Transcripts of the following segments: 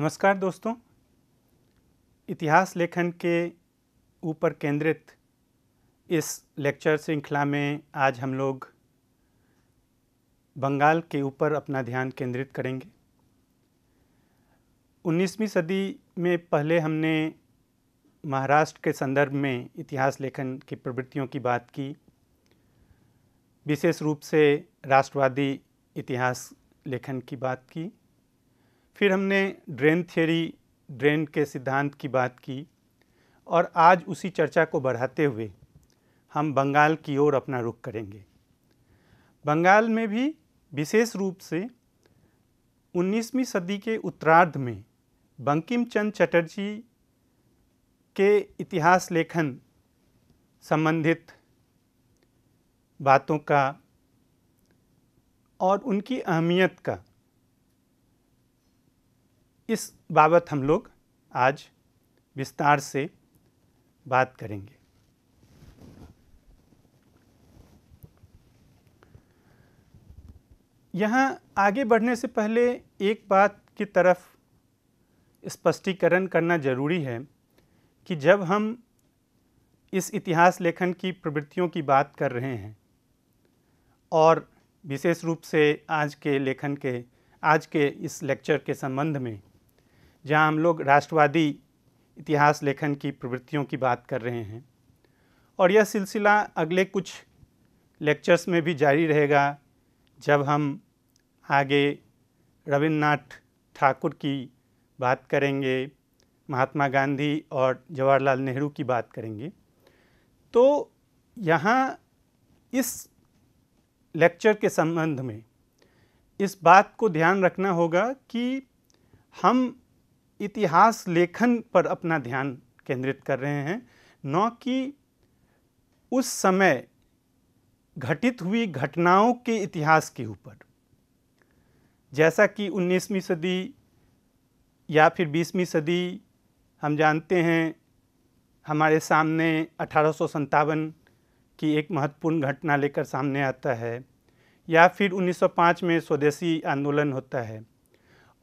नमस्कार दोस्तों इतिहास लेखन के ऊपर केंद्रित इस लेक्चर श्रृंखला में आज हम लोग बंगाल के ऊपर अपना ध्यान केंद्रित करेंगे 19वीं सदी में पहले हमने महाराष्ट्र के संदर्भ में इतिहास लेखन की प्रवृत्तियों की बात की विशेष रूप से राष्ट्रवादी इतिहास लेखन की बात की फिर हमने ड्रेन थ्योरी ड्रेन के सिद्धांत की बात की और आज उसी चर्चा को बढ़ाते हुए हम बंगाल की ओर अपना रुख करेंगे बंगाल में भी विशेष रूप से 19वीं सदी के उत्तरार्ध में बंकिम चंद चटर्जी के इतिहास लेखन संबंधित बातों का और उनकी अहमियत का इस बाबत हम लोग आज विस्तार से बात करेंगे यहाँ आगे बढ़ने से पहले एक बात की तरफ स्पष्टीकरण करना जरूरी है कि जब हम इस इतिहास लेखन की प्रवृत्तियों की बात कर रहे हैं और विशेष रूप से आज के लेखन के आज के इस लेक्चर के संबंध में जहाँ हम लोग राष्ट्रवादी इतिहास लेखन की प्रवृत्तियों की बात कर रहे हैं और यह सिलसिला अगले कुछ लेक्चर्स में भी जारी रहेगा जब हम आगे रविन्द्रनाथ ठाकुर की बात करेंगे महात्मा गांधी और जवाहरलाल नेहरू की बात करेंगे तो यहाँ इस लेक्चर के संबंध में इस बात को ध्यान रखना होगा कि हम इतिहास लेखन पर अपना ध्यान केंद्रित कर रहे हैं न कि उस समय घटित हुई घटनाओं के इतिहास के ऊपर जैसा कि 19वीं सदी या फिर 20वीं सदी हम जानते हैं हमारे सामने अठारह की एक महत्वपूर्ण घटना लेकर सामने आता है या फिर 1905 में स्वदेशी आंदोलन होता है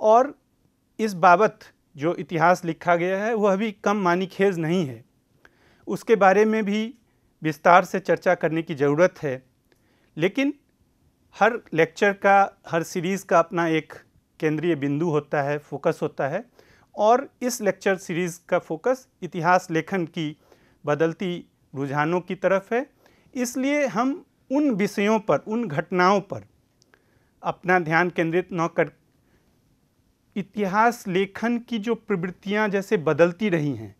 और इस बाबत जो इतिहास लिखा गया है वह अभी कम मानी खेज नहीं है उसके बारे में भी विस्तार से चर्चा करने की ज़रूरत है लेकिन हर लेक्चर का हर सीरीज़ का अपना एक केंद्रीय बिंदु होता है फोकस होता है और इस लेक्चर सीरीज़ का फोकस इतिहास लेखन की बदलती रुझानों की तरफ है इसलिए हम उन विषयों पर उन घटनाओं पर अपना ध्यान केंद्रित न कर इतिहास लेखन की जो प्रवृत्तियाँ जैसे बदलती रही हैं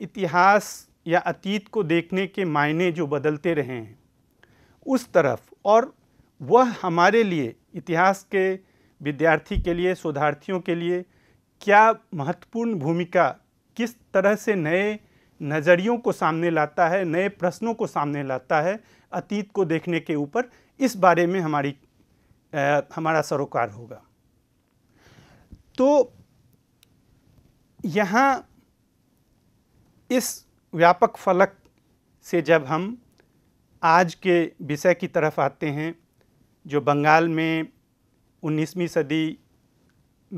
इतिहास या अतीत को देखने के मायने जो बदलते रहे हैं उस तरफ और वह हमारे लिए इतिहास के विद्यार्थी के लिए शोधार्थियों के लिए क्या महत्वपूर्ण भूमिका किस तरह से नए नज़रियों को सामने लाता है नए प्रश्नों को सामने लाता है अतीत को देखने के ऊपर इस बारे में हमारी आ, हमारा सरोकार होगा तो यहाँ इस व्यापक फलक से जब हम आज के विषय की तरफ आते हैं जो बंगाल में 19वीं सदी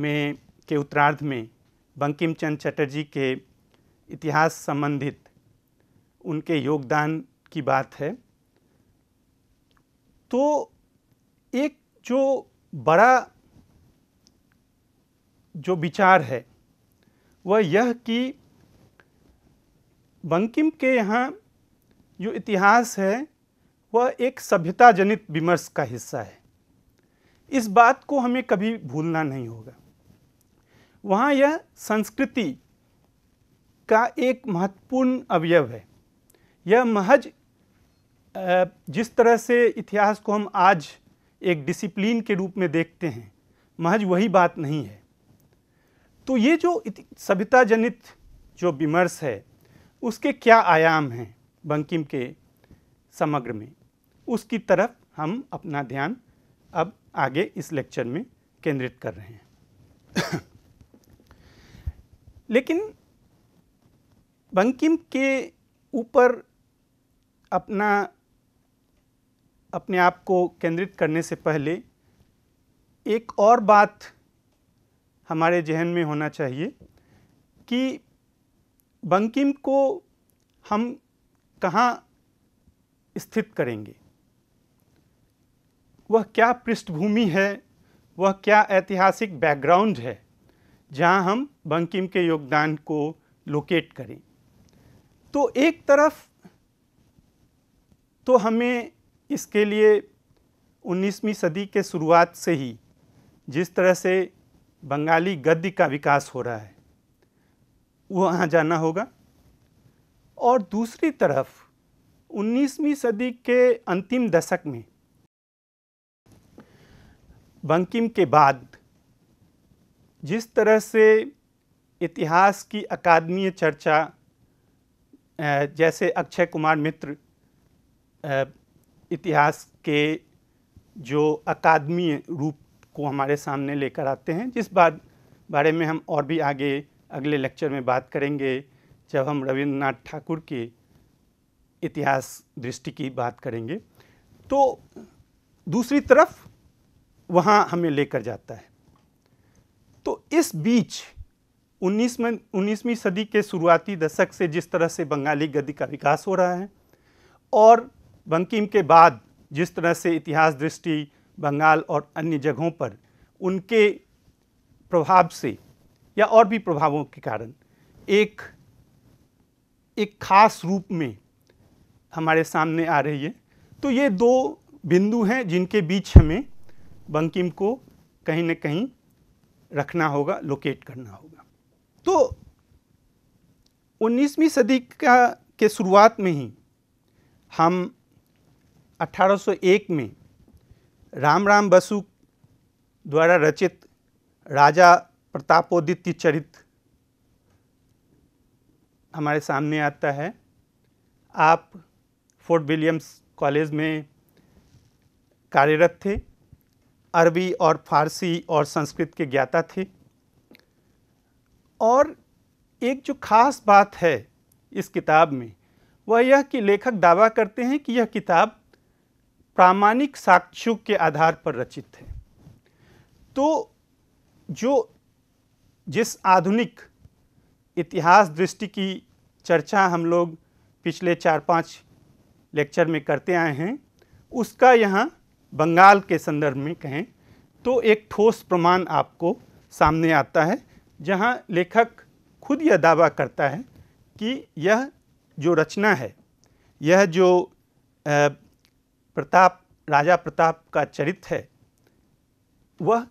में के उत्तरार्ध में बंकिम चंद चटर्जी के इतिहास संबंधित उनके योगदान की बात है तो एक जो बड़ा जो विचार है वह यह कि बंकिम के यहाँ जो इतिहास है वह एक सभ्यता जनित विमर्श का हिस्सा है इस बात को हमें कभी भूलना नहीं होगा वहाँ यह संस्कृति का एक महत्वपूर्ण अवयव है यह महज जिस तरह से इतिहास को हम आज एक डिसिप्लिन के रूप में देखते हैं महज वही बात नहीं है तो ये जो सभ्यता जनित जो विमर्श है उसके क्या आयाम हैं बंकिम के समग्र में उसकी तरफ हम अपना ध्यान अब आगे इस लेक्चर में केंद्रित कर रहे हैं लेकिन बंकिम के ऊपर अपना अपने आप को केंद्रित करने से पहले एक और बात हमारे जहन में होना चाहिए कि बंकिम को हम कहाँ स्थित करेंगे वह क्या पृष्ठभूमि है वह क्या ऐतिहासिक बैकग्राउंड है जहाँ हम बंकिम के योगदान को लोकेट करें तो एक तरफ तो हमें इसके लिए 19वीं सदी के शुरुआत से ही जिस तरह से बंगाली गद्य का विकास हो रहा है वहाँ जाना होगा और दूसरी तरफ 19वीं सदी के अंतिम दशक में बंकिम के बाद जिस तरह से इतिहास की अकादमीय चर्चा जैसे अक्षय कुमार मित्र इतिहास के जो अकादमीय रूप को हमारे सामने लेकर आते हैं जिस बात बारे में हम और भी आगे अगले लेक्चर में बात करेंगे जब हम रविंद्रनाथ ठाकुर के इतिहास दृष्टि की बात करेंगे तो दूसरी तरफ वहाँ हमें लेकर जाता है तो इस बीच उन्नीसवें उन्नीसवीं सदी के शुरुआती दशक से जिस तरह से बंगाली गद्य का विकास हो रहा है और बंकिम के बाद जिस तरह से इतिहास दृष्टि बंगाल और अन्य जगहों पर उनके प्रभाव से या और भी प्रभावों के कारण एक एक खास रूप में हमारे सामने आ रही है तो ये दो बिंदु हैं जिनके बीच हमें बंकिम को कहीं ना कहीं रखना होगा लोकेट करना होगा तो 19वीं सदी का के शुरुआत में ही हम 1801 में राम राम बसु द्वारा रचित राजा प्रतापोदित्य चरित हमारे सामने आता है आप फोर्ट विलियम्स कॉलेज में कार्यरत थे अरबी और फारसी और संस्कृत के ज्ञाता थे और एक जो खास बात है इस किताब में वह यह कि लेखक दावा करते हैं कि यह किताब प्रामाणिक साक्ष्यों के आधार पर रचित है तो जो जिस आधुनिक इतिहास दृष्टि की चर्चा हम लोग पिछले चार पांच लेक्चर में करते आए हैं उसका यहाँ बंगाल के संदर्भ में कहें तो एक ठोस प्रमाण आपको सामने आता है जहाँ लेखक खुद यह दावा करता है कि यह जो रचना है यह जो प्रताप राजा प्रताप का चरित्र है वह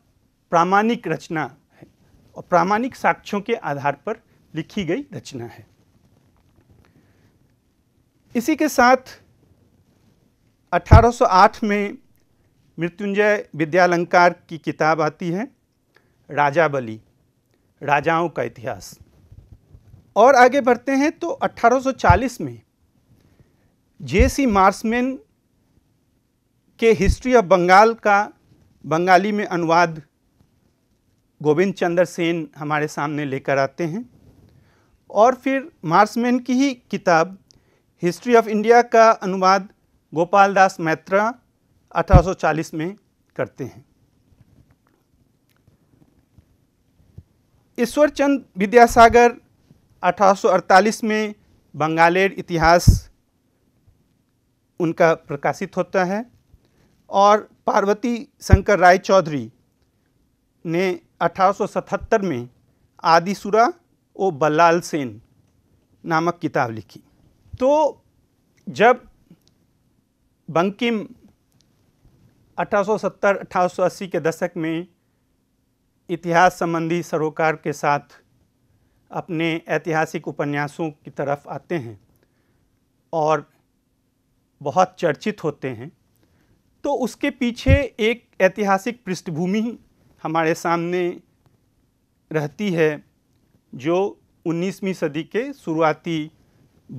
प्रामाणिक रचना है और प्रामाणिक साक्ष्यों के आधार पर लिखी गई रचना है इसी के साथ 1808 में मृत्युंजय विद्यालंकार की किताब आती है राजा बली राजाओं का इतिहास और आगे बढ़ते हैं तो 1840 में जे सी मार्समैन के हिस्ट्री ऑफ बंगाल का बंगाली में अनुवाद गोविंद चंद्र सेन हमारे सामने लेकर आते हैं और फिर मार्समैन की ही किताब हिस्ट्री ऑफ इंडिया का अनुवाद गोपाल दास मैत्रा 1840 में करते हैं ईश्वर चंद विद्यासागर 1848 में बंगालेर इतिहास उनका प्रकाशित होता है और पार्वती शंकर राय चौधरी ने 1877 में आदिसुरा ओ बल्लाल सेन नामक किताब लिखी तो जब बंकिम 1870-1880 के दशक में इतिहास संबंधी सरोकार के साथ अपने ऐतिहासिक उपन्यासों की तरफ आते हैं और बहुत चर्चित होते हैं तो उसके पीछे एक ऐतिहासिक पृष्ठभूमि हमारे सामने रहती है जो 19वीं सदी के शुरुआती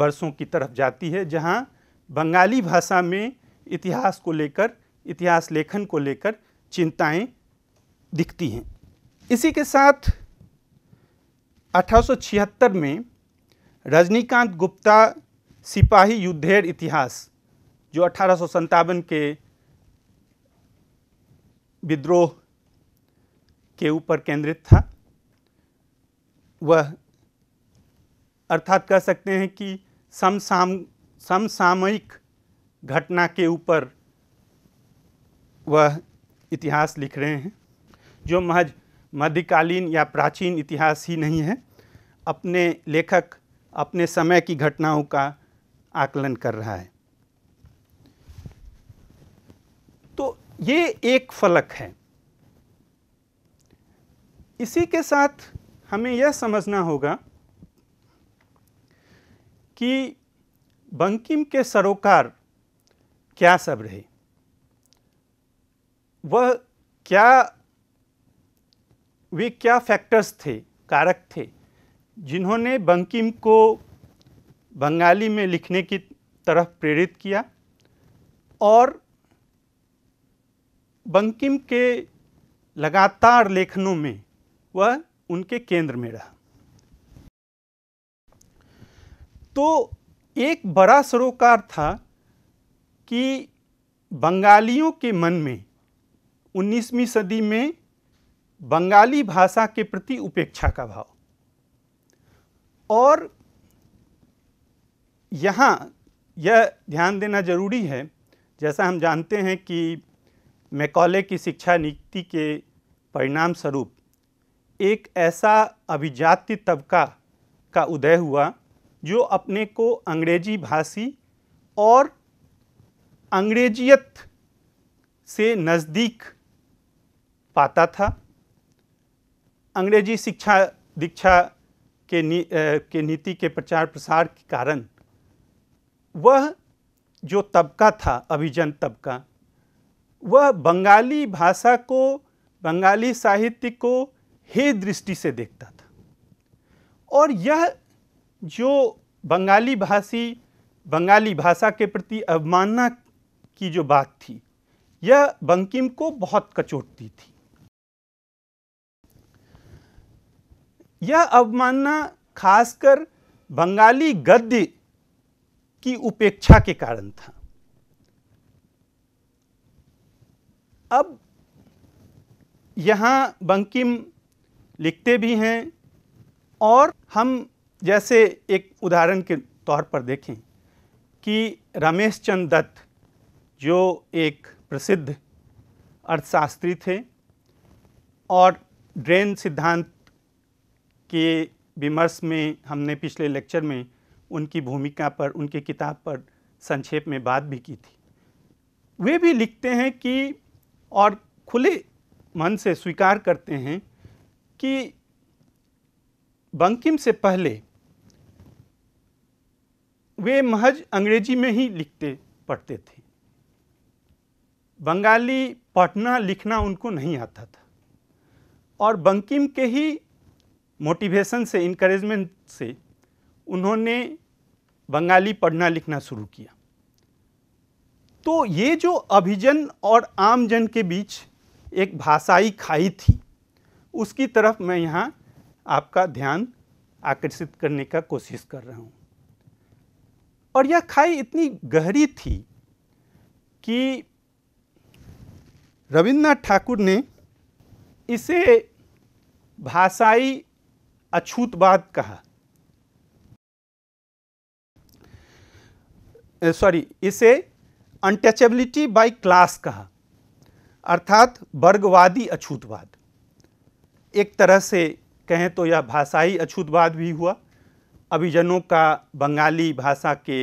वर्षों की तरफ जाती है जहाँ बंगाली भाषा में इतिहास को लेकर इतिहास लेखन को लेकर चिंताएं दिखती हैं इसी के साथ 1876 में रजनीकांत गुप्ता सिपाही युद्धेर इतिहास जो अठारह के विद्रोह के ऊपर केंद्रित था वह अर्थात कह सकते हैं कि समसाम समसामयिक घटना के ऊपर वह इतिहास लिख रहे हैं जो महज मध्यकालीन या प्राचीन इतिहास ही नहीं है अपने लेखक अपने समय की घटनाओं का आकलन कर रहा है ये एक फलक है इसी के साथ हमें यह समझना होगा कि बंकिम के सरोकार क्या सब रहे वह क्या वे क्या फैक्टर्स थे कारक थे जिन्होंने बंकिम को बंगाली में लिखने की तरफ प्रेरित किया और बंकिम के लगातार लेखनों में वह उनके केंद्र में रहा तो एक बड़ा सरोकार था कि बंगालियों के मन में 19वीं सदी में बंगाली भाषा के प्रति उपेक्षा का भाव और यहाँ यह ध्यान देना जरूरी है जैसा हम जानते हैं कि मैकॉले की शिक्षा नीति के परिणाम स्वरूप एक ऐसा अभिजाति तबका का उदय हुआ जो अपने को अंग्रेजी भाषी और अंग्रेजियत से नज़दीक पाता था अंग्रेजी शिक्षा दीक्षा के नी, आ, के नीति के प्रचार प्रसार के कारण वह जो तबका था अभिजन तबका वह बंगाली भाषा को बंगाली साहित्य को हे दृष्टि से देखता था और यह जो बंगाली भाषी बंगाली भाषा के प्रति अवमानना की जो बात थी यह बंकिम को बहुत कचोटती थी यह अवमानना खासकर बंगाली गद्य की उपेक्षा के कारण था अब यहाँ बंकिम लिखते भी हैं और हम जैसे एक उदाहरण के तौर पर देखें कि रमेश चंद दत्त जो एक प्रसिद्ध अर्थशास्त्री थे और ड्रेन सिद्धांत के विमर्श में हमने पिछले लेक्चर में उनकी भूमिका पर उनकी किताब पर संक्षेप में बात भी की थी वे भी लिखते हैं कि और खुले मन से स्वीकार करते हैं कि बंकिम से पहले वे महज अंग्रेजी में ही लिखते पढ़ते थे बंगाली पढ़ना लिखना उनको नहीं आता था और बंकिम के ही मोटिवेशन से इनक्रेजमेंट से उन्होंने बंगाली पढ़ना लिखना शुरू किया तो ये जो अभिजन और आमजन के बीच एक भाषाई खाई थी उसकी तरफ मैं यहाँ आपका ध्यान आकर्षित करने का कोशिश कर रहा हूँ और यह खाई इतनी गहरी थी कि रविन्द्रनाथ ठाकुर ने इसे भाषाई अछूतवाद कहा सॉरी इसे अनटचेबिलिटी बाय क्लास कहा अर्थात वर्गवादी अछूतवाद एक तरह से कहें तो यह भाषाई अछूतवाद भी हुआ अभिजनों का बंगाली भाषा के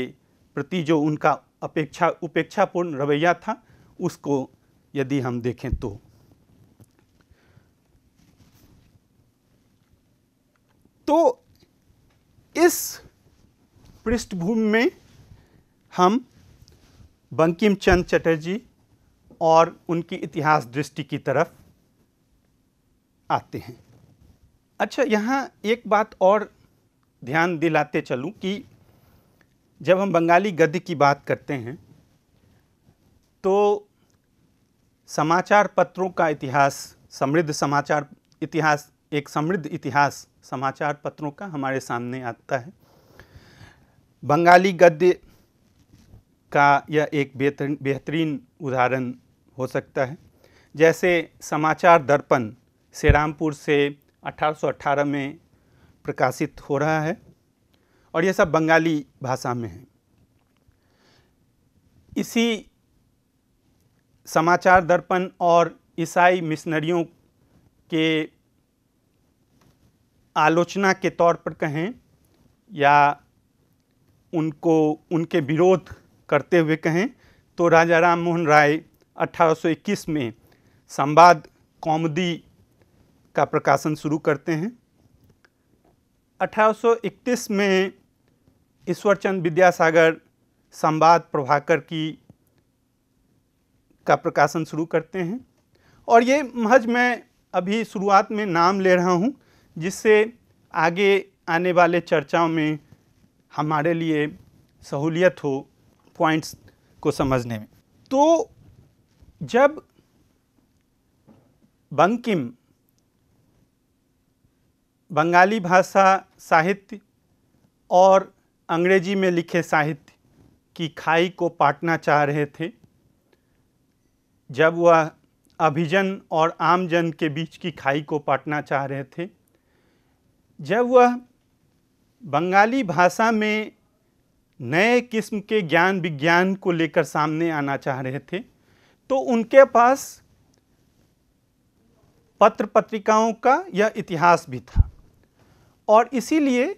प्रति जो उनका अपेक्षा उपेक्षापूर्ण रवैया था उसको यदि हम देखें तो तो इस पृष्ठभूमि में हम बंकिम चंद चटर्जी और उनकी इतिहास दृष्टि की तरफ आते हैं अच्छा यहाँ एक बात और ध्यान दिलाते चलूँ कि जब हम बंगाली गद्य की बात करते हैं तो समाचार पत्रों का इतिहास समृद्ध समाचार इतिहास एक समृद्ध इतिहास समाचार पत्रों का हमारे सामने आता है बंगाली गद्य का यह एक बेहतरीन उदाहरण हो सकता है जैसे समाचार दर्पण से रामपुर से 1818 में प्रकाशित हो रहा है और यह सब बंगाली भाषा में है इसी समाचार दर्पण और ईसाई मिशनरियों के आलोचना के तौर पर कहें या उनको उनके विरोध करते हुए कहें तो राजा राम मोहन राय 1821 में संवाद कौमदी का प्रकाशन शुरू करते हैं 1831 में ईश्वरचंद विद्यासागर संवाद प्रभाकर की का प्रकाशन शुरू करते हैं और ये महज मैं अभी शुरुआत में नाम ले रहा हूँ जिससे आगे आने वाले चर्चाओं में हमारे लिए सहूलियत हो पॉइंट्स को समझने में तो जब बंकिम बंगाली भाषा साहित्य और अंग्रेजी में लिखे साहित्य की खाई को पाटना चाह रहे थे जब वह अभिजन और आमजन के बीच की खाई को पाटना चाह रहे थे जब वह बंगाली भाषा में नए किस्म के ज्ञान विज्ञान को लेकर सामने आना चाह रहे थे तो उनके पास पत्र पत्रिकाओं का यह इतिहास भी था और इसीलिए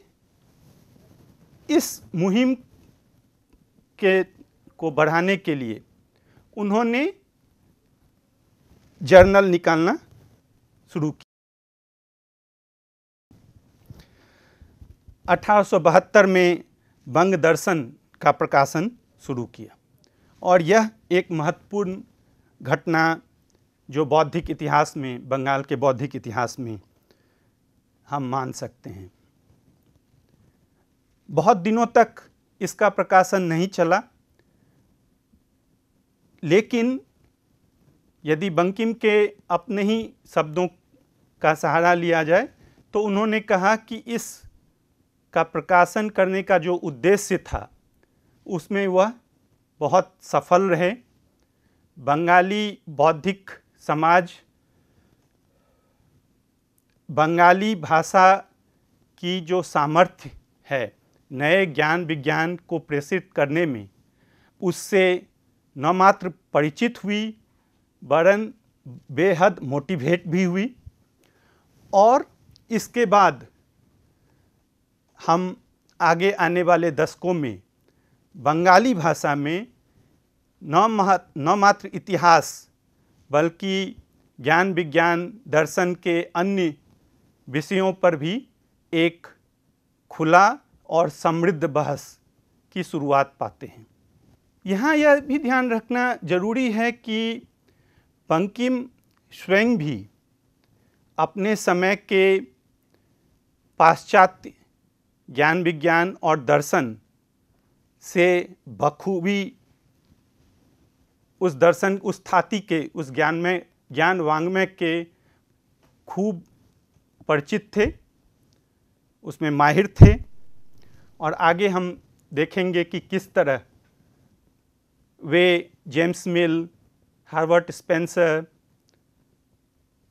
इस मुहिम के को बढ़ाने के लिए उन्होंने जर्नल निकालना शुरू किया अठारह में बंग दर्शन का प्रकाशन शुरू किया और यह एक महत्वपूर्ण घटना जो बौद्धिक इतिहास में बंगाल के बौद्धिक इतिहास में हम मान सकते हैं बहुत दिनों तक इसका प्रकाशन नहीं चला लेकिन यदि बंकिम के अपने ही शब्दों का सहारा लिया जाए तो उन्होंने कहा कि इस का प्रकाशन करने का जो उद्देश्य था उसमें वह बहुत सफल रहे बंगाली बौद्धिक समाज बंगाली भाषा की जो सामर्थ्य है नए ज्ञान विज्ञान को प्रेषित करने में उससे न मात्र परिचित हुई वरन बेहद मोटिवेट भी हुई और इसके बाद हम आगे आने वाले दशकों में बंगाली भाषा में न मह न मात्र इतिहास बल्कि ज्ञान विज्ञान दर्शन के अन्य विषयों पर भी एक खुला और समृद्ध बहस की शुरुआत पाते हैं यहाँ यह भी ध्यान रखना जरूरी है कि पंकिम स्वयं भी अपने समय के पाश्चात्य ज्ञान विज्ञान और दर्शन से बखूबी उस दर्शन उस थाती के उस ज्ञान में ज्ञान वांग्मय के खूब परिचित थे उसमें माहिर थे और आगे हम देखेंगे कि किस तरह वे James Mill Herbert Spencer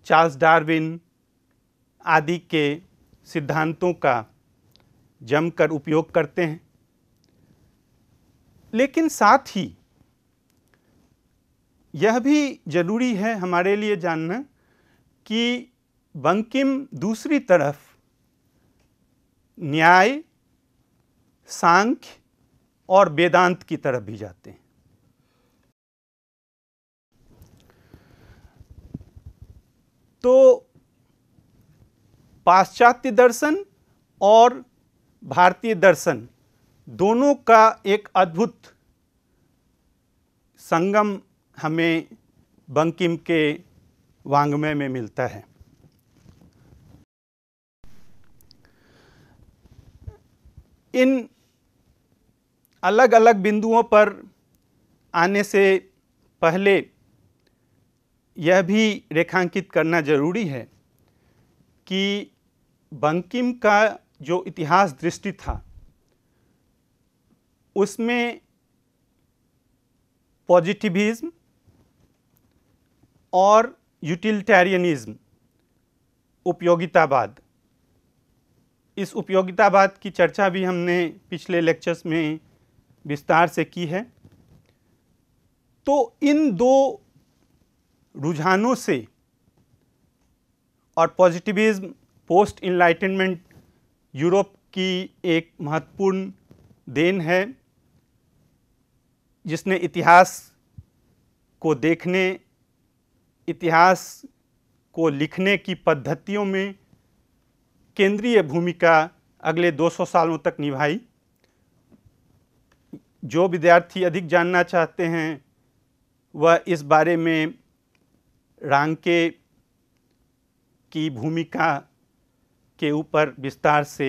Charles Darwin आदि के सिद्धांतों का जमकर उपयोग करते हैं लेकिन साथ ही यह भी जरूरी है हमारे लिए जानना कि बंकिम दूसरी तरफ न्याय सांख्य और वेदांत की तरफ भी जाते हैं तो पाश्चात्य दर्शन और भारतीय दर्शन दोनों का एक अद्भुत संगम हमें बंकिम के वांग्मय में मिलता है इन अलग अलग बिंदुओं पर आने से पहले यह भी रेखांकित करना जरूरी है कि बंकिम का जो इतिहास दृष्टि था उसमें पॉजिटिविज्म और यूटिलिटेरियनिज्म उपयोगितावाद इस उपयोगितावाद की चर्चा भी हमने पिछले लेक्चर्स में विस्तार से की है तो इन दो रुझानों से और पॉजिटिविज्म पोस्ट इनलाइटनमेंट यूरोप की एक महत्वपूर्ण देन है जिसने इतिहास को देखने इतिहास को लिखने की पद्धतियों में केंद्रीय भूमिका अगले 200 सालों तक निभाई जो विद्यार्थी अधिक जानना चाहते हैं वह इस बारे में रांके की भूमिका के ऊपर विस्तार से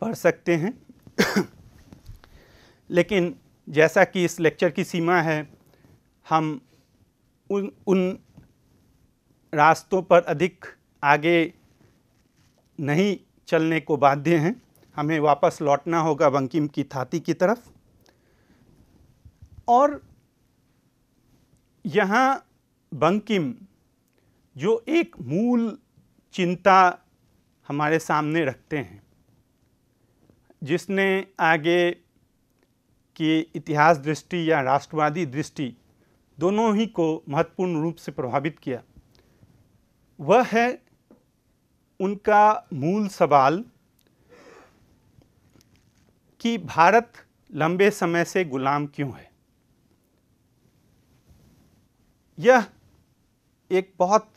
पढ़ सकते हैं लेकिन जैसा कि इस लेक्चर की सीमा है हम उन उन रास्तों पर अधिक आगे नहीं चलने को बाध्य हैं हमें वापस लौटना होगा बंकिम की थाती की तरफ और यहाँ बंकिम जो एक मूल चिंता हमारे सामने रखते हैं जिसने आगे कि इतिहास दृष्टि या राष्ट्रवादी दृष्टि दोनों ही को महत्वपूर्ण रूप से प्रभावित किया वह है उनका मूल सवाल कि भारत लंबे समय से गुलाम क्यों है यह एक बहुत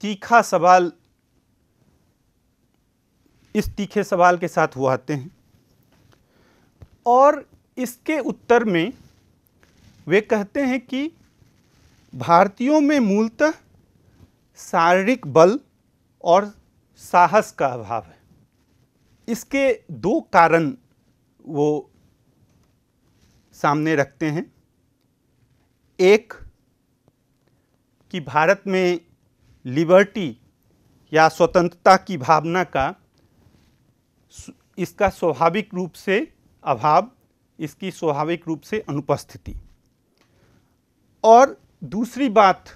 तीखा सवाल इस तीखे सवाल के साथ वो आते हैं और इसके उत्तर में वे कहते हैं कि भारतीयों में मूलतः शारीरिक बल और साहस का अभाव है इसके दो कारण वो सामने रखते हैं एक कि भारत में लिबर्टी या स्वतंत्रता की भावना का इसका स्वाभाविक रूप से अभाव इसकी स्वाभाविक रूप से अनुपस्थिति और दूसरी बात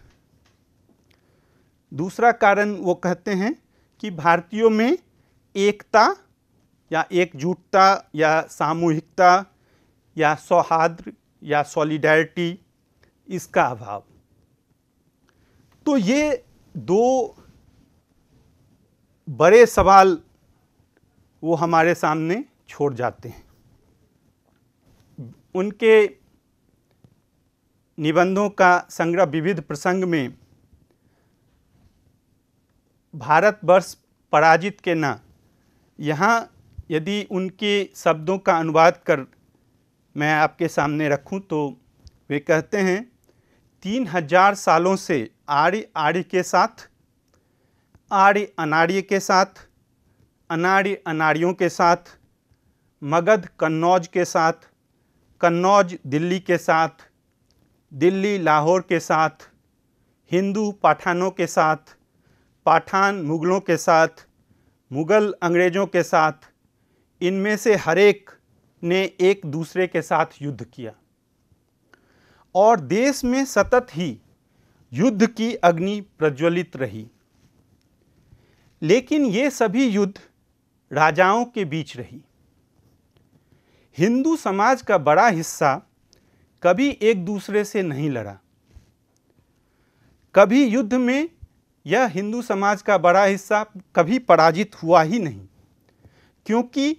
दूसरा कारण वो कहते हैं कि भारतीयों में एकता या एकजुटता या सामूहिकता या सौहार्द या सॉलिडारिटी इसका अभाव तो ये दो बड़े सवाल वो हमारे सामने छोड़ जाते हैं उनके निबंधों का संग्रह विविध प्रसंग में भारतवर्ष पराजित के ना यहाँ यदि उनके शब्दों का अनुवाद कर मैं आपके सामने रखूं तो वे कहते हैं तीन हजार सालों से आर्य आर्य के साथ आर्य अनार्य के साथ अनाड़ी अनाड़ियों के साथ मगध कन्नौज के साथ कन्नौज दिल्ली के साथ दिल्ली लाहौर के साथ हिंदू पाठानों के साथ पाठान मुग़लों के साथ मुग़ल अंग्रेज़ों के साथ इनमें से हर एक ने एक दूसरे के साथ युद्ध किया और देश में सतत ही युद्ध की अग्नि प्रज्वलित रही लेकिन ये सभी युद्ध राजाओं के बीच रही हिंदू समाज का बड़ा हिस्सा कभी एक दूसरे से नहीं लड़ा कभी युद्ध में यह हिंदू समाज का बड़ा हिस्सा कभी पराजित हुआ ही नहीं क्योंकि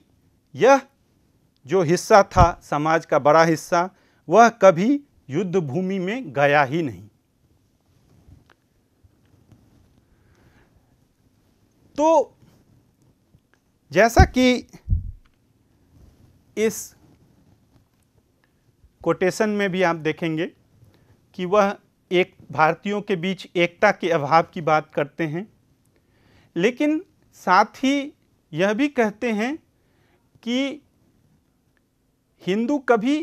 यह जो हिस्सा था समाज का बड़ा हिस्सा वह कभी युद्ध भूमि में गया ही नहीं तो जैसा कि इस कोटेशन में भी आप देखेंगे कि वह एक भारतीयों के बीच एकता के अभाव की बात करते हैं लेकिन साथ ही यह भी कहते हैं कि हिंदू कभी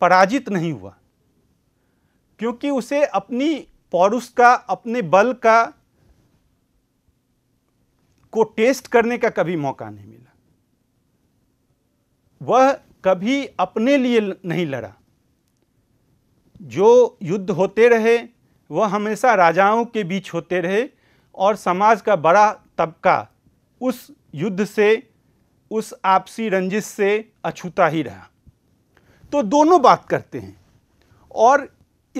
पराजित नहीं हुआ क्योंकि उसे अपनी पौरुष का अपने बल का को टेस्ट करने का कभी मौका नहीं मिला वह कभी अपने लिए नहीं लड़ा जो युद्ध होते रहे वह हमेशा राजाओं के बीच होते रहे और समाज का बड़ा तबका उस युद्ध से उस आपसी रंजिश से अछूता ही रहा तो दोनों बात करते हैं और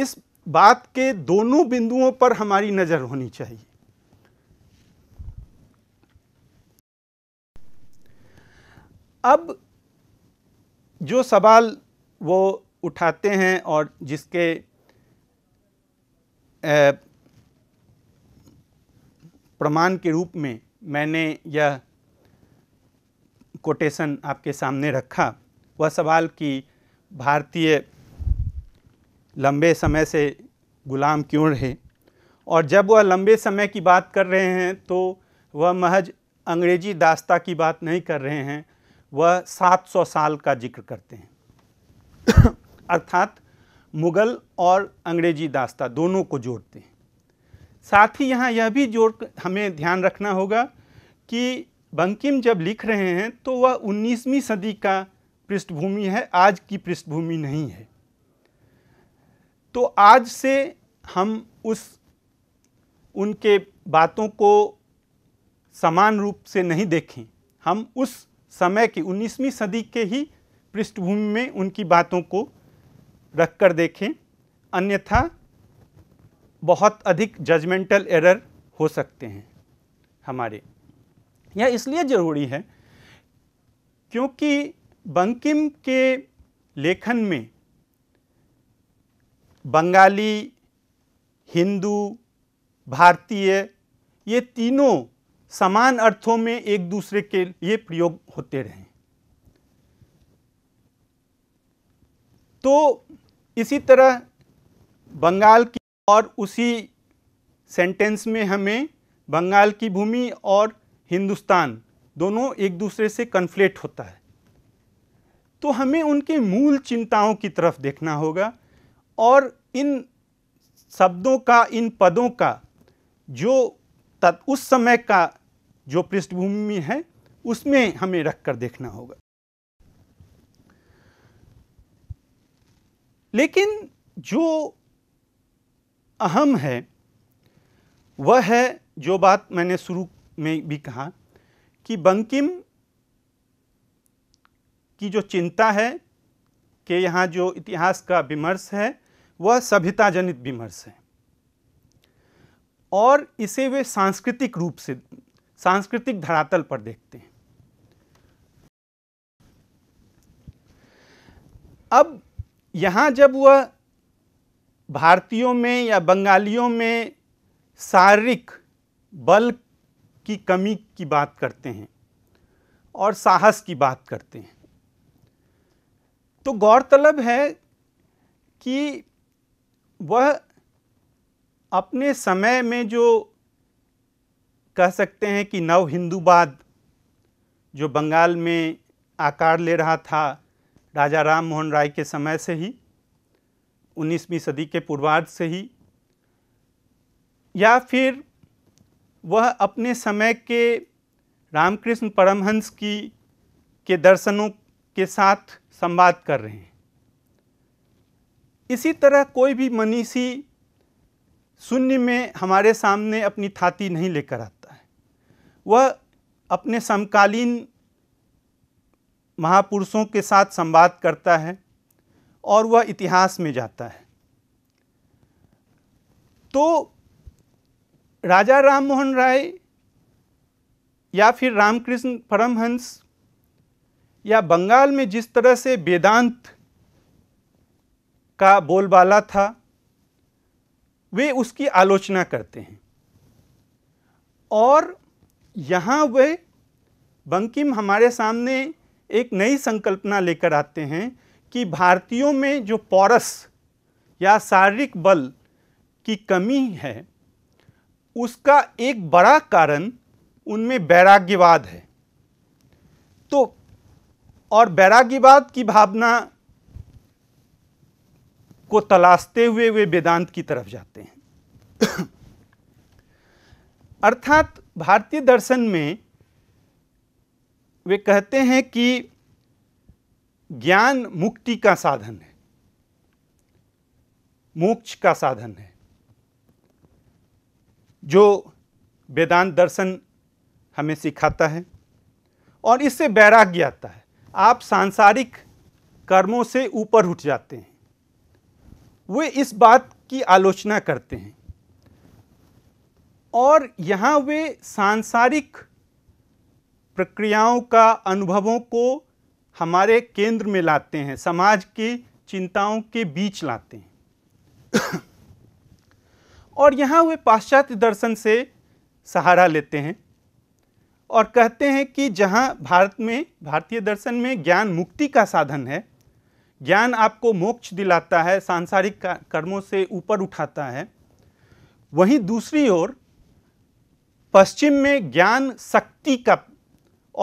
इस बात के दोनों बिंदुओं पर हमारी नज़र होनी चाहिए अब जो सवाल वो उठाते हैं और जिसके प्रमाण के रूप में मैंने यह कोटेशन आपके सामने रखा वह सवाल कि भारतीय लंबे समय से गुलाम क्यों रहे और जब वह लंबे समय की बात कर रहे हैं तो वह महज अंग्रेजी दास्ता की बात नहीं कर रहे हैं वह 700 साल का जिक्र करते हैं अर्थात मुग़ल और अंग्रेजी दास्ता दोनों को जोड़ते हैं साथ ही यहाँ यह भी जोड़ हमें ध्यान रखना होगा कि बंकिम जब लिख रहे हैं तो वह 19वीं सदी का पृष्ठभूमि है आज की पृष्ठभूमि नहीं है तो आज से हम उस उनके बातों को समान रूप से नहीं देखें हम उस समय की 19वीं सदी के ही पृष्ठभूमि में उनकी बातों को रखकर देखें अन्यथा बहुत अधिक जजमेंटल एरर हो सकते हैं हमारे यह इसलिए ज़रूरी है क्योंकि बंकिम के लेखन में बंगाली हिंदू भारतीय ये तीनों समान अर्थों में एक दूसरे के लिए प्रयोग होते रहे तो इसी तरह बंगाल की और उसी सेंटेंस में हमें बंगाल की भूमि और हिंदुस्तान दोनों एक दूसरे से कन्फ्लेक्ट होता है तो हमें उनके मूल चिंताओं की तरफ देखना होगा और इन शब्दों का इन पदों का जो उस समय का जो पृष्ठभूमि है उसमें हमें रख कर देखना होगा लेकिन जो अहम है वह है जो बात मैंने शुरू में भी कहा कि बंकिम की जो चिंता है कि यहाँ जो इतिहास का विमर्श है वह सभ्यता जनित विमर्श है और इसे वे सांस्कृतिक रूप से सांस्कृतिक धरातल पर देखते हैं अब यहाँ जब वह भारतीयों में या बंगालियों में शारीरिक बल की कमी की बात करते हैं और साहस की बात करते हैं तो गौरतलब है कि वह अपने समय में जो कह सकते हैं कि नव हिंदूवाद जो बंगाल में आकार ले रहा था राजा राम मोहन राय के समय से ही 19वीं सदी के पूर्वार्ध से ही या फिर वह अपने समय के रामकृष्ण परमहंस की के दर्शनों के साथ संवाद कर रहे हैं इसी तरह कोई भी मनीषी शून्य में हमारे सामने अपनी थाती नहीं लेकर आता वह अपने समकालीन महापुरुषों के साथ संवाद करता है और वह इतिहास में जाता है तो राजा राम मोहन राय या फिर रामकृष्ण परमहंस या बंगाल में जिस तरह से वेदांत का बोलबाला था वे उसकी आलोचना करते हैं और यहाँ वे बंकिम हमारे सामने एक नई संकल्पना लेकर आते हैं कि भारतीयों में जो पौरस या शारीरिक बल की कमी है उसका एक बड़ा कारण उनमें वैराग्यवाद है तो और वैराग्यवाद की भावना को तलाशते हुए वे वेदांत की तरफ जाते हैं अर्थात भारतीय दर्शन में वे कहते हैं कि ज्ञान मुक्ति का साधन है मोक्ष का साधन है जो वेदांत दर्शन हमें सिखाता है और इससे वैराग्य आता है आप सांसारिक कर्मों से ऊपर उठ जाते हैं वे इस बात की आलोचना करते हैं और यहाँ वे सांसारिक प्रक्रियाओं का अनुभवों को हमारे केंद्र में लाते हैं समाज की चिंताओं के बीच लाते हैं और यहाँ वे पाश्चात्य दर्शन से सहारा लेते हैं और कहते हैं कि जहाँ भारत में भारतीय दर्शन में ज्ञान मुक्ति का साधन है ज्ञान आपको मोक्ष दिलाता है सांसारिक कर्मों से ऊपर उठाता है वहीं दूसरी ओर पश्चिम में ज्ञान शक्ति का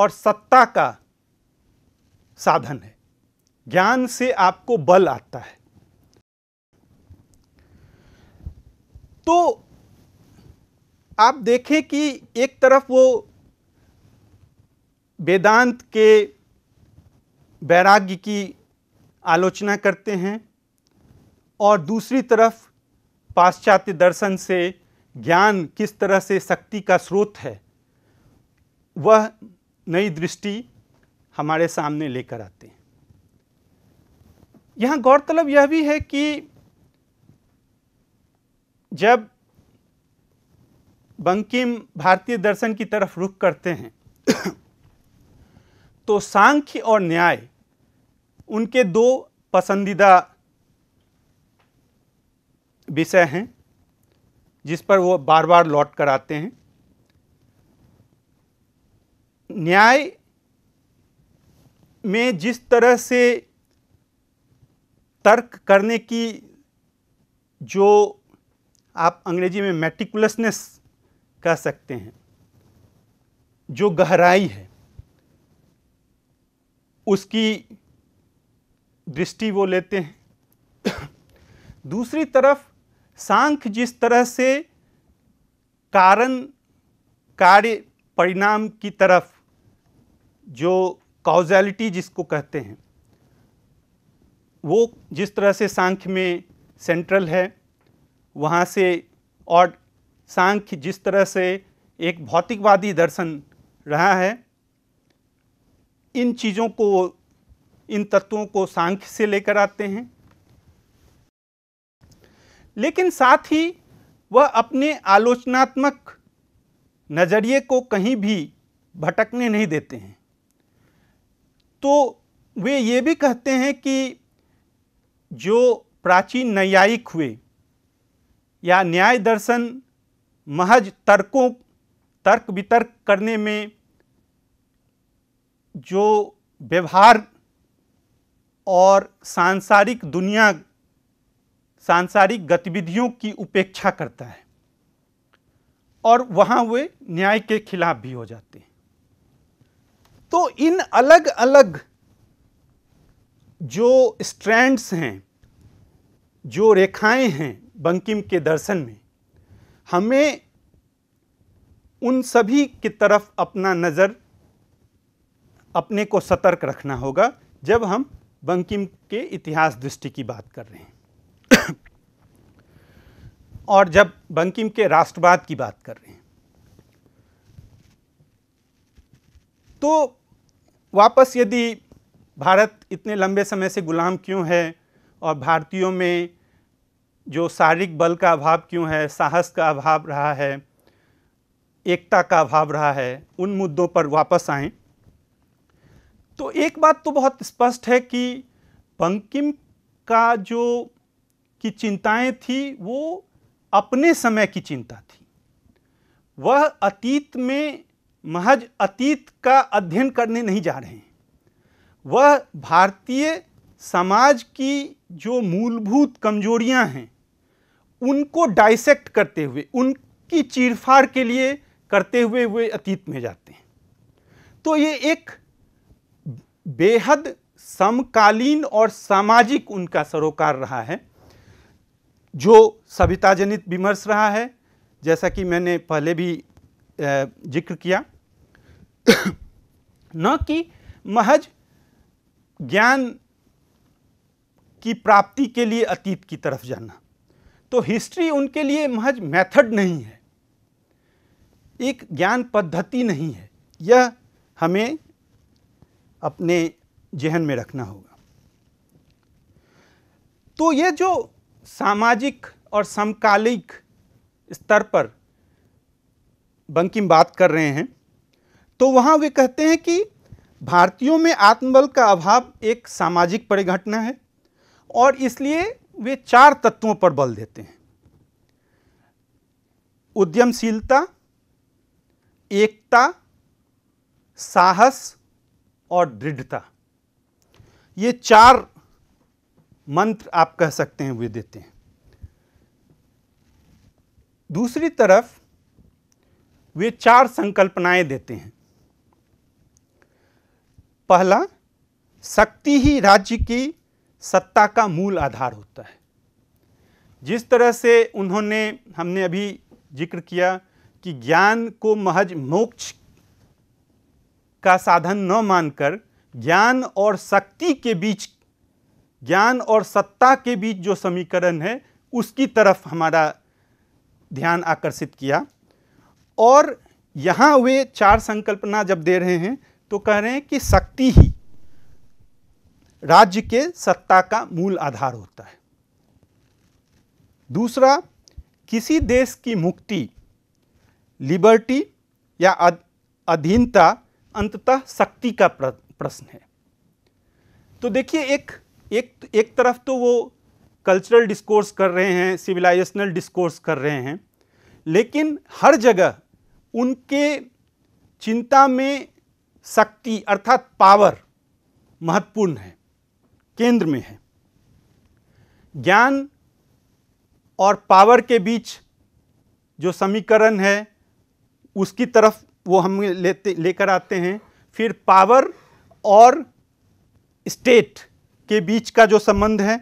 और सत्ता का साधन है ज्ञान से आपको बल आता है तो आप देखें कि एक तरफ वो वेदांत के वैराग्य की आलोचना करते हैं और दूसरी तरफ पाश्चात्य दर्शन से ज्ञान किस तरह से शक्ति का स्रोत है वह नई दृष्टि हमारे सामने लेकर आते हैं यहाँ गौरतलब यह भी है कि जब बंकिम भारतीय दर्शन की तरफ रुख करते हैं तो सांख्य और न्याय उनके दो पसंदीदा विषय हैं जिस पर वो बार बार लौट कर आते हैं न्याय में जिस तरह से तर्क करने की जो आप अंग्रेजी में मेटिकुलसनेस कह सकते हैं जो गहराई है उसकी दृष्टि वो लेते हैं दूसरी तरफ सांख्य जिस तरह से कारण कार्य परिणाम की तरफ जो कॉजैलिटी जिसको कहते हैं वो जिस तरह से सांख्य में सेंट्रल है वहाँ से और सांख्य जिस तरह से एक भौतिकवादी दर्शन रहा है इन चीज़ों को इन तत्वों को सांख्य से लेकर आते हैं लेकिन साथ ही वह अपने आलोचनात्मक नज़रिए को कहीं भी भटकने नहीं देते हैं तो वे ये भी कहते हैं कि जो प्राचीन न्यायिक हुए या न्याय दर्शन महज तर्कों तर्क वितर्क करने में जो व्यवहार और सांसारिक दुनिया सांसारिक गतिविधियों की उपेक्षा करता है और वहाँ वे न्याय के खिलाफ भी हो जाते हैं तो इन अलग अलग जो स्ट्रैंड्स हैं जो रेखाएं हैं बंकिम के दर्शन में हमें उन सभी की तरफ अपना नज़र अपने को सतर्क रखना होगा जब हम बंकिम के इतिहास दृष्टि की बात कर रहे हैं और जब बंकिम के राष्ट्रवाद की बात कर रहे हैं तो वापस यदि भारत इतने लंबे समय से गुलाम क्यों है और भारतीयों में जो शारीरिक बल का अभाव क्यों है साहस का अभाव रहा है एकता का अभाव रहा है उन मुद्दों पर वापस आए तो एक बात तो बहुत स्पष्ट है कि बंकिम का जो की चिंताएं थी वो अपने समय की चिंता थी वह अतीत में महज अतीत का अध्ययन करने नहीं जा रहे हैं वह भारतीय समाज की जो मूलभूत कमजोरियां हैं उनको डाइसेक्ट करते हुए उनकी चीरफाड़ के लिए करते हुए वे अतीत में जाते हैं तो ये एक बेहद समकालीन और सामाजिक उनका सरोकार रहा है जो जनित विमर्श रहा है जैसा कि मैंने पहले भी जिक्र किया न कि महज ज्ञान की प्राप्ति के लिए अतीत की तरफ जाना तो हिस्ट्री उनके लिए महज मेथड नहीं है एक ज्ञान पद्धति नहीं है यह हमें अपने जहन में रखना होगा तो यह जो सामाजिक और समकालिक स्तर पर बंकिम बात कर रहे हैं तो वहाँ वे कहते हैं कि भारतीयों में आत्मबल का अभाव एक सामाजिक परिघटना है और इसलिए वे चार तत्वों पर बल देते हैं उद्यमशीलता एकता साहस और दृढ़ता ये चार मंत्र आप कह सकते हैं वे देते हैं दूसरी तरफ वे चार संकल्पनाएं देते हैं पहला शक्ति ही राज्य की सत्ता का मूल आधार होता है जिस तरह से उन्होंने हमने अभी जिक्र किया कि ज्ञान को महज मोक्ष का साधन न मानकर ज्ञान और शक्ति के बीच ज्ञान और सत्ता के बीच जो समीकरण है उसकी तरफ हमारा ध्यान आकर्षित किया और यहाँ वे चार संकल्पना जब दे रहे हैं तो कह रहे हैं कि शक्ति ही राज्य के सत्ता का मूल आधार होता है दूसरा किसी देश की मुक्ति लिबर्टी या अधीनता अंततः शक्ति का प्रश्न है तो देखिए एक एक एक तरफ तो वो कल्चरल डिस्कोर्स कर रहे हैं सिविलाइजेशनल डिस्कोर्स कर रहे हैं लेकिन हर जगह उनके चिंता में शक्ति अर्थात पावर महत्वपूर्ण है केंद्र में है ज्ञान और पावर के बीच जो समीकरण है उसकी तरफ वो हम लेते लेकर आते हैं फिर पावर और स्टेट के बीच का जो संबंध है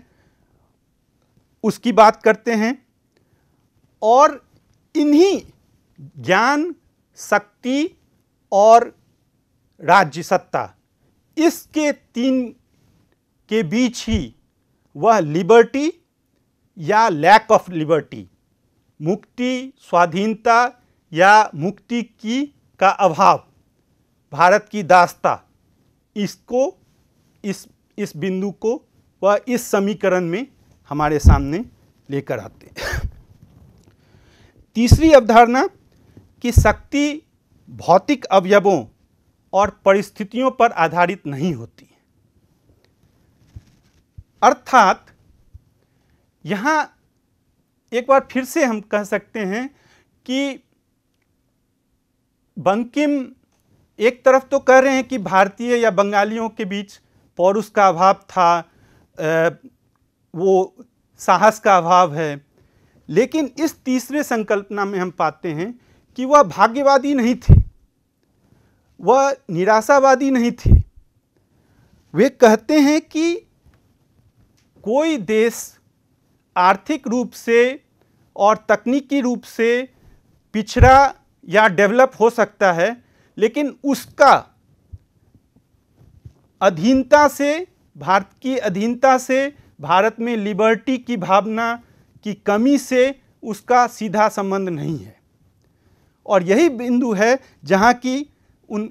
उसकी बात करते हैं और इन्हीं ज्ञान शक्ति और राज्य सत्ता इसके तीन के बीच ही वह लिबर्टी या लैक ऑफ लिबर्टी मुक्ति स्वाधीनता या मुक्ति की का अभाव भारत की दास्ता इसको इस इस बिंदु को वह इस समीकरण में हमारे सामने लेकर आते हैं तीसरी अवधारणा कि शक्ति भौतिक अवयवों और परिस्थितियों पर आधारित नहीं होती अर्थात यहाँ एक बार फिर से हम कह सकते हैं कि बंकिम एक तरफ तो कह रहे हैं कि भारतीय या बंगालियों के बीच और उसका अभाव था वो साहस का अभाव है लेकिन इस तीसरे संकल्पना में हम पाते हैं कि वह भाग्यवादी नहीं थे वह निराशावादी नहीं थे वे कहते हैं कि कोई देश आर्थिक रूप से और तकनीकी रूप से पिछड़ा या डेवलप हो सकता है लेकिन उसका अधीनता से भारत की अधीनता से भारत में लिबर्टी की भावना की कमी से उसका सीधा संबंध नहीं है और यही बिंदु है जहाँ की उन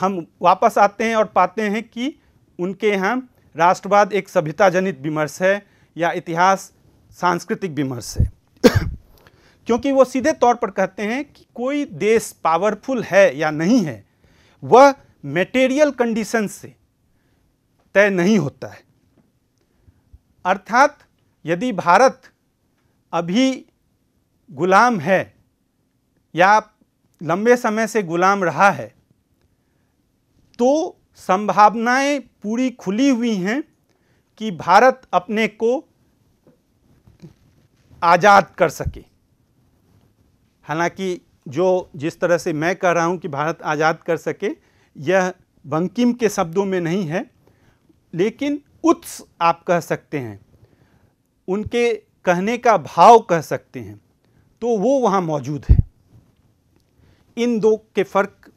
हम वापस आते हैं और पाते हैं कि उनके यहाँ राष्ट्रवाद एक सभ्यता जनित विमर्श है या इतिहास सांस्कृतिक विमर्श है क्योंकि वो सीधे तौर पर कहते हैं कि कोई देश पावरफुल है या नहीं है वह मटेरियल कंडीशन से तय नहीं होता है अर्थात यदि भारत अभी गुलाम है या लंबे समय से गुलाम रहा है तो संभावनाएं पूरी खुली हुई हैं कि भारत अपने को आज़ाद कर सके हालांकि जो जिस तरह से मैं कह रहा हूं कि भारत आज़ाद कर सके यह बंकिम के शब्दों में नहीं है लेकिन उत्स आप कह सकते हैं उनके कहने का भाव कह सकते हैं तो वो वहाँ मौजूद है इन दो के फ़र्क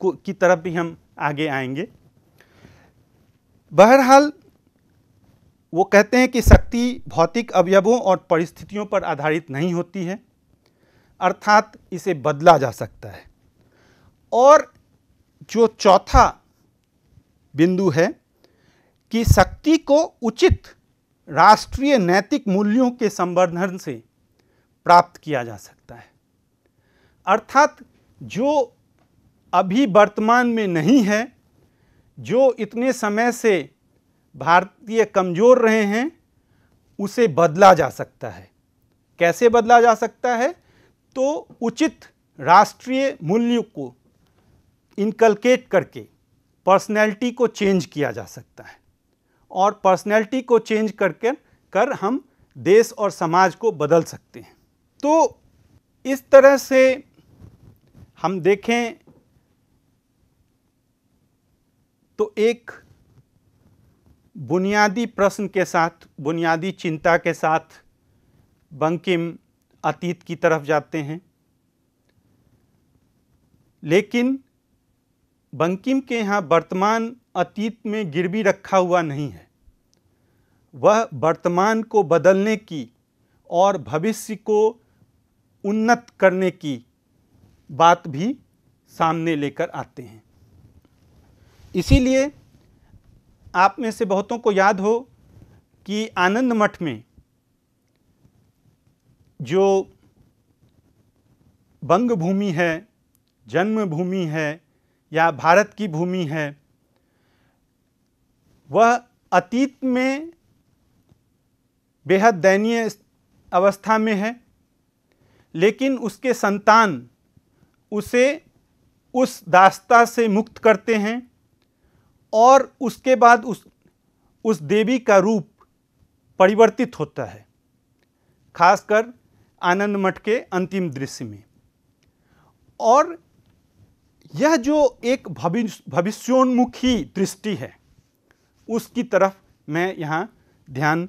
को की तरफ भी हम आगे आएंगे बहरहाल वो कहते हैं कि शक्ति भौतिक अवयवों और परिस्थितियों पर आधारित नहीं होती है अर्थात इसे बदला जा सकता है और जो चौथा बिंदु है कि शक्ति को उचित राष्ट्रीय नैतिक मूल्यों के संवर्धन से प्राप्त किया जा सकता है अर्थात जो अभी वर्तमान में नहीं है जो इतने समय से भारतीय कमज़ोर रहे हैं उसे बदला जा सकता है कैसे बदला जा सकता है तो उचित राष्ट्रीय मूल्य को इनकलकेट करके पर्सनैलिटी को चेंज किया जा सकता है और पर्सनैलिटी को चेंज करके कर हम देश और समाज को बदल सकते हैं तो इस तरह से हम देखें तो एक बुनियादी प्रश्न के साथ बुनियादी चिंता के साथ बंकिम अतीत की तरफ जाते हैं लेकिन बंकिम के यहाँ वर्तमान अतीत में गिरवी रखा हुआ नहीं है वह वर्तमान को बदलने की और भविष्य को उन्नत करने की बात भी सामने लेकर आते हैं इसीलिए आप में से बहुतों को याद हो कि आनंद मठ में जो बंग भूमि है जन्मभूमि है या भारत की भूमि है वह अतीत में बेहद दयनीय अवस्था में है लेकिन उसके संतान उसे उस दास्ता से मुक्त करते हैं और उसके बाद उस उस देवी का रूप परिवर्तित होता है खासकर आनंद मठ के अंतिम दृश्य में और यह जो एक भविष्योन्मुखी दृष्टि है उसकी तरफ मैं यहाँ ध्यान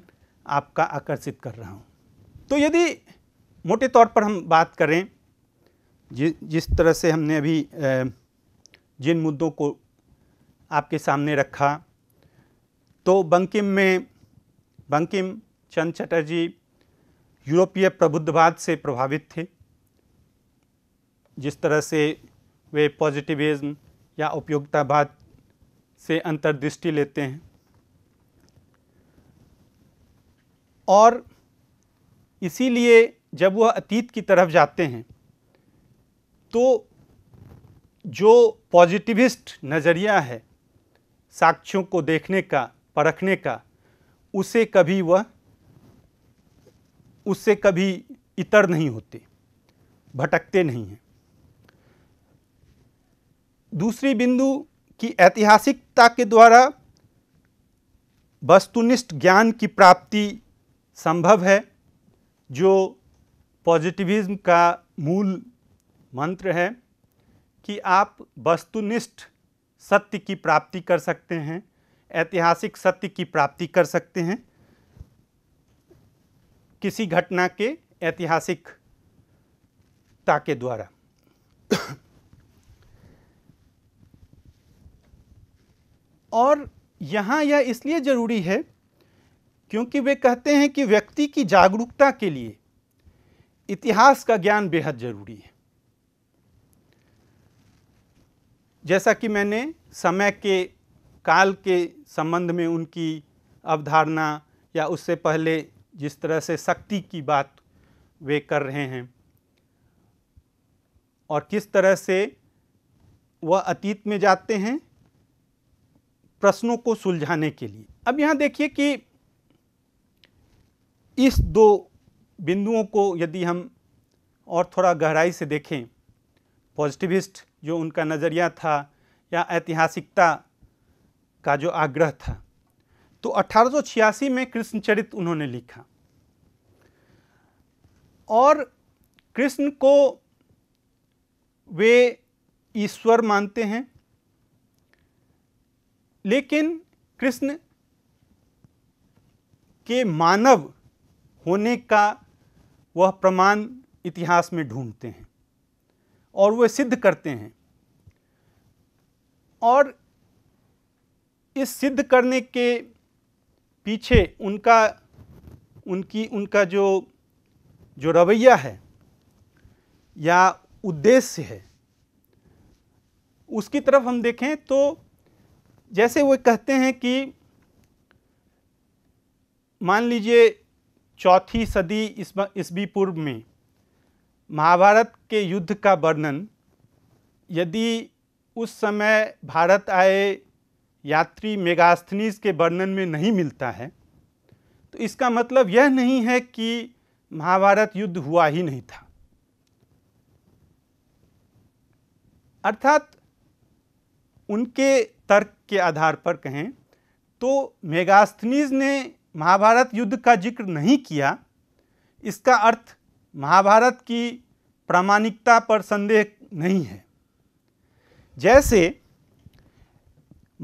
आपका आकर्षित कर रहा हूँ तो यदि मोटे तौर पर हम बात करें जि, जिस तरह से हमने अभी जिन मुद्दों को आपके सामने रखा तो बंकिम में बंकिम चंद चटर्जी यूरोपीय प्रबुद्धवाद से प्रभावित थे जिस तरह से वे पॉजिटिविज्म या उपयोगितावाद से अंतर्दृष्टि लेते हैं और इसीलिए जब वह अतीत की तरफ जाते हैं तो जो पॉजिटिविस्ट नज़रिया है साक्ष्यों को देखने का परखने का उसे कभी वह उससे कभी इतर नहीं होते भटकते नहीं हैं दूसरी बिंदु कि ऐतिहासिकता के द्वारा वस्तुनिष्ठ ज्ञान की प्राप्ति संभव है जो पॉजिटिविज्म का मूल मंत्र है कि आप वस्तुनिष्ठ सत्य की प्राप्ति कर सकते हैं ऐतिहासिक सत्य की प्राप्ति कर सकते हैं किसी घटना के ऐतिहासिकता के द्वारा और यहाँ यह इसलिए ज़रूरी है क्योंकि वे कहते हैं कि व्यक्ति की जागरूकता के लिए इतिहास का ज्ञान बेहद जरूरी है जैसा कि मैंने समय के काल के संबंध में उनकी अवधारणा या उससे पहले जिस तरह से शक्ति की बात वे कर रहे हैं और किस तरह से वह अतीत में जाते हैं प्रश्नों को सुलझाने के लिए अब यहाँ देखिए कि इस दो बिंदुओं को यदि हम और थोड़ा गहराई से देखें पॉजिटिविस्ट जो उनका नज़रिया था या ऐतिहासिकता का जो आग्रह था तो 1886 में कृष्णचरित उन्होंने लिखा और कृष्ण को वे ईश्वर मानते हैं लेकिन कृष्ण के मानव होने का वह प्रमाण इतिहास में ढूंढते हैं और वह सिद्ध करते हैं और इस सिद्ध करने के पीछे उनका उनकी उनका जो जो रवैया है या उद्देश्य है उसकी तरफ हम देखें तो जैसे वो कहते हैं कि मान लीजिए चौथी सदी ईस्वी पूर्व में महाभारत के युद्ध का वर्णन यदि उस समय भारत आए यात्री मेगास्थनीज के वर्णन में नहीं मिलता है तो इसका मतलब यह नहीं है कि महाभारत युद्ध हुआ ही नहीं था अर्थात उनके तर्क के आधार पर कहें तो मेगास्थनीज ने महाभारत युद्ध का जिक्र नहीं किया इसका अर्थ महाभारत की प्रामाणिकता पर संदेह नहीं है जैसे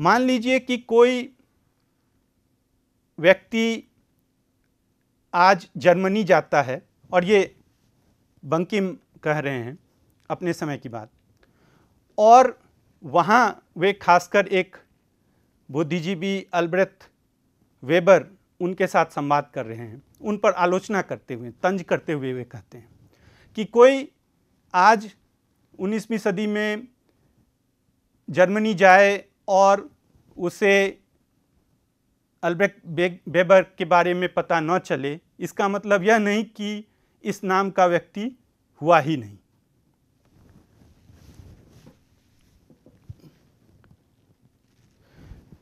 मान लीजिए कि कोई व्यक्ति आज जर्मनी जाता है और ये बंकिम कह रहे हैं अपने समय की बात और वहाँ वे खासकर एक बुद्धिजीवी अल्ब्रेथ वेबर उनके साथ संवाद कर रहे हैं उन पर आलोचना करते हुए तंज करते हुए वे कहते हैं कि कोई आज 19वीं सदी में जर्मनी जाए और उसे अल्ब्रेक्ट बेबर के बारे में पता न चले इसका मतलब यह नहीं कि इस नाम का व्यक्ति हुआ ही नहीं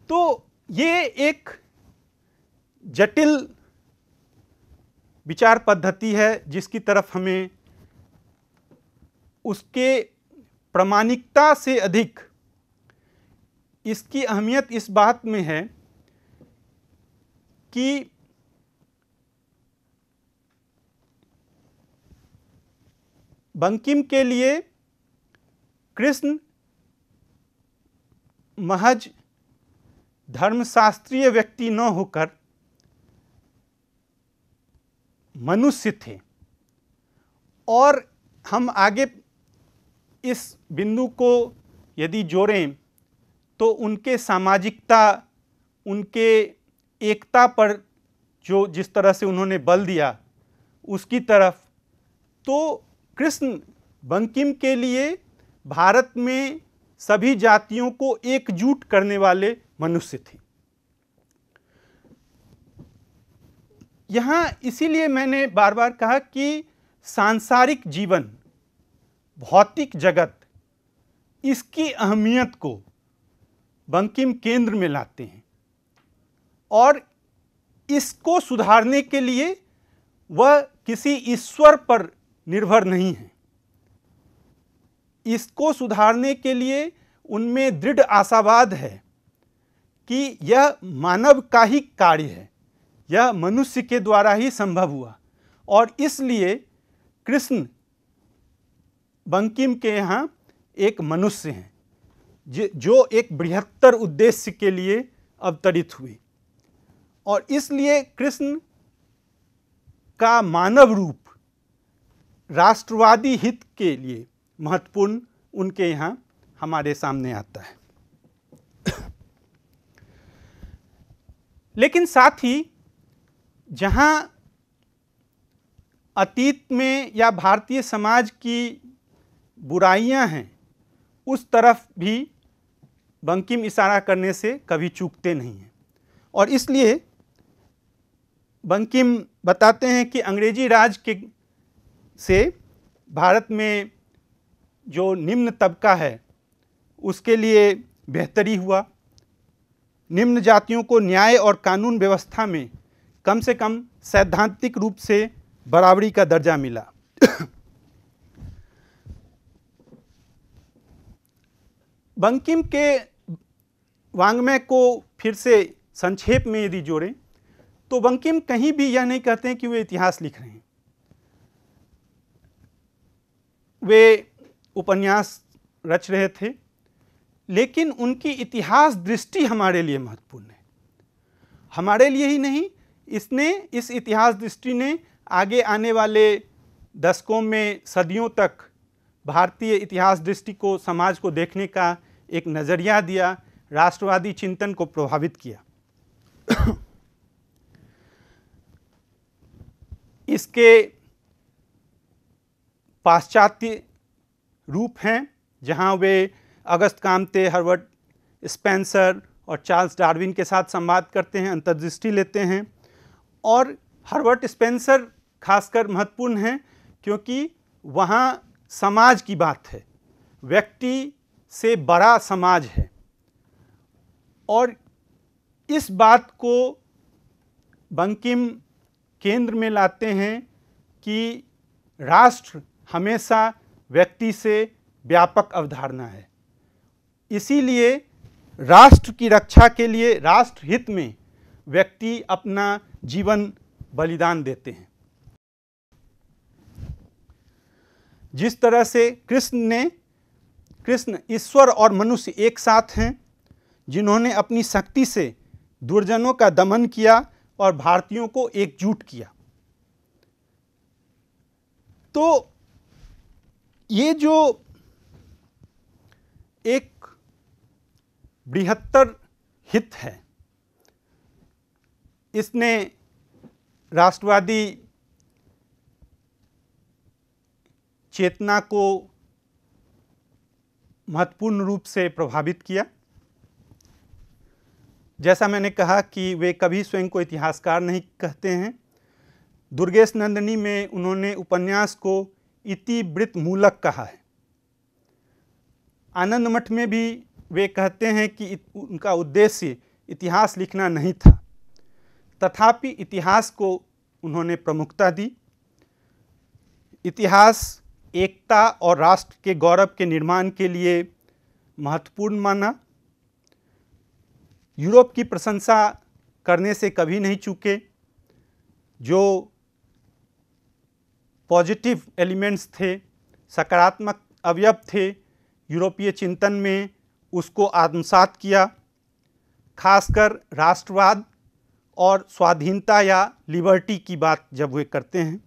तो ये एक जटिल विचार पद्धति है जिसकी तरफ हमें उसके प्रमाणिकता से अधिक इसकी अहमियत इस बात में है कि बंकिम के लिए कृष्ण महज धर्मशास्त्रीय व्यक्ति न होकर मनुष्य थे और हम आगे इस बिंदु को यदि जोड़ें तो उनके सामाजिकता उनके एकता पर जो जिस तरह से उन्होंने बल दिया उसकी तरफ तो कृष्ण बंकिम के लिए भारत में सभी जातियों को एकजुट करने वाले मनुष्य थे यहाँ इसीलिए मैंने बार बार कहा कि सांसारिक जीवन भौतिक जगत इसकी अहमियत को बंकिम केंद्र में लाते हैं और इसको सुधारने के लिए वह किसी ईश्वर पर निर्भर नहीं है इसको सुधारने के लिए उनमें दृढ़ आशावाद है कि यह मानव का ही कार्य है यह मनुष्य के द्वारा ही संभव हुआ और इसलिए कृष्ण बंकिम के यहाँ एक मनुष्य हैं जो एक बृहत्तर उद्देश्य के लिए अवतरित हुए और इसलिए कृष्ण का मानव रूप राष्ट्रवादी हित के लिए महत्वपूर्ण उनके यहाँ हमारे सामने आता है लेकिन साथ ही जहाँ अतीत में या भारतीय समाज की बुराइयां हैं उस तरफ भी बंकिम इशारा करने से कभी चूकते नहीं हैं और इसलिए बंकिम बताते हैं कि अंग्रेजी राज के से भारत में जो निम्न तबका है उसके लिए बेहतरी हुआ निम्न जातियों को न्याय और कानून व्यवस्था में कम से कम सैद्धांतिक रूप से बराबरी का दर्जा मिला बंकिम के वांग्मय को फिर से संक्षेप में यदि जोड़ें तो बंकिम कहीं भी यह नहीं कहते कि वे इतिहास लिख रहे हैं वे उपन्यास रच रहे थे लेकिन उनकी इतिहास दृष्टि हमारे लिए महत्वपूर्ण है हमारे लिए ही नहीं इसने इस इतिहास दृष्टि ने आगे आने वाले दशकों में सदियों तक भारतीय इतिहास दृष्टि को समाज को देखने का एक नज़रिया दिया राष्ट्रवादी चिंतन को प्रभावित किया इसके पाश्चात्य रूप हैं जहां वे अगस्त कामते हर्बर्ट स्पेंसर और चार्ल्स डार्विन के साथ संवाद करते हैं अंतर्दृष्टि लेते हैं और हर्बर्ट स्पेंसर खासकर महत्वपूर्ण हैं क्योंकि वहाँ समाज की बात है व्यक्ति से बड़ा समाज है और इस बात को बंकिम केंद्र में लाते हैं कि राष्ट्र हमेशा व्यक्ति से व्यापक अवधारणा है इसीलिए राष्ट्र की रक्षा के लिए राष्ट्र हित में व्यक्ति अपना जीवन बलिदान देते हैं जिस तरह से कृष्ण ने कृष्ण ईश्वर और मनुष्य एक साथ हैं जिन्होंने अपनी शक्ति से दुर्जनों का दमन किया और भारतीयों को एकजुट किया तो ये जो एक बृहत्तर हित है इसने राष्ट्रवादी चेतना को महत्वपूर्ण रूप से प्रभावित किया जैसा मैंने कहा कि वे कभी स्वयं को इतिहासकार नहीं कहते हैं दुर्गेश नंदनी में उन्होंने उपन्यास को इतिवृत्त मूलक कहा है आनंद मठ में भी वे कहते हैं कि उनका उद्देश्य इतिहास लिखना नहीं था तथापि इतिहास को उन्होंने प्रमुखता दी इतिहास एकता और राष्ट्र के गौरव के निर्माण के लिए महत्वपूर्ण माना यूरोप की प्रशंसा करने से कभी नहीं चूके जो पॉजिटिव एलिमेंट्स थे सकारात्मक अवयव थे यूरोपीय चिंतन में उसको आत्मसात किया खासकर राष्ट्रवाद और स्वाधीनता या लिबर्टी की बात जब वे करते हैं